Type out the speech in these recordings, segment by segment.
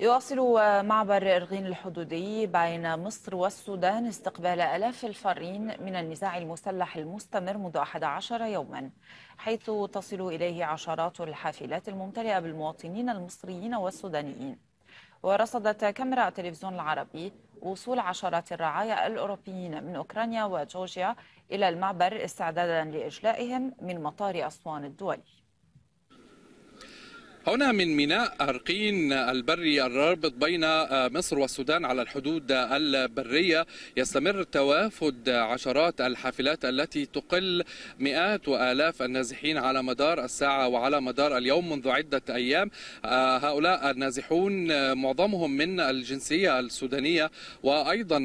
يواصل معبر إرغين الحدودي بين مصر والسودان استقبال ألاف الفارين من النزاع المسلح المستمر منذ 11 يوما حيث تصل إليه عشرات الحافلات الممتلئة بالمواطنين المصريين والسودانيين ورصدت كاميرا التلفزيون العربي وصول عشرات الرعايا الأوروبيين من أوكرانيا وجورجيا إلى المعبر استعدادا لإجلائهم من مطار أسوان الدولي هنا من ميناء أرقين البري الرابط بين آه، مصر والسودان على الحدود البرية يستمر توافد عشرات الحافلات التي تقل مئات وآلاف النازحين على مدار الساعة وعلى مدار اليوم منذ عدة أيام آه، هؤلاء النازحون آه، معظمهم من الجنسية السودانية وأيضا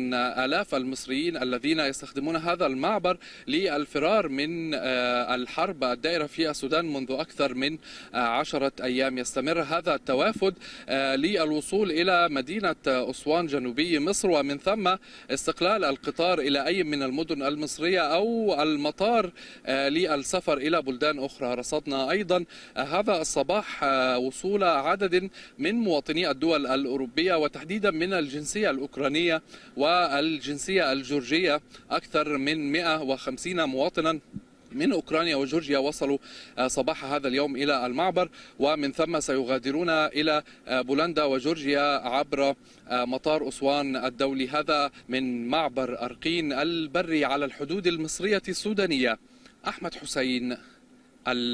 آلاف المصريين الذين يستخدمون هذا المعبر للفرار من الحرب الدائرة في السودان منذ أكثر من عشرة أيام لم يستمر هذا التوافد آه، للوصول إلى مدينة أسوان جنوبي مصر ومن ثم استقلال القطار إلى أي من المدن المصرية أو المطار آه، للسفر إلى بلدان أخرى رصدنا أيضا هذا الصباح آه، وصول عدد من مواطني الدول الأوروبية وتحديدا من الجنسية الأوكرانية والجنسية الجورجية أكثر من 150 مواطنا من أوكرانيا وجورجيا وصلوا آه، صباح هذا اليوم إلى المعبر ومن ثم سيغادرون إلى آه، بولندا وجورجيا عبر آه، مطار أسوان الدولي هذا من معبر أرقين البري على الحدود المصرية السودانية أحمد حسين العربي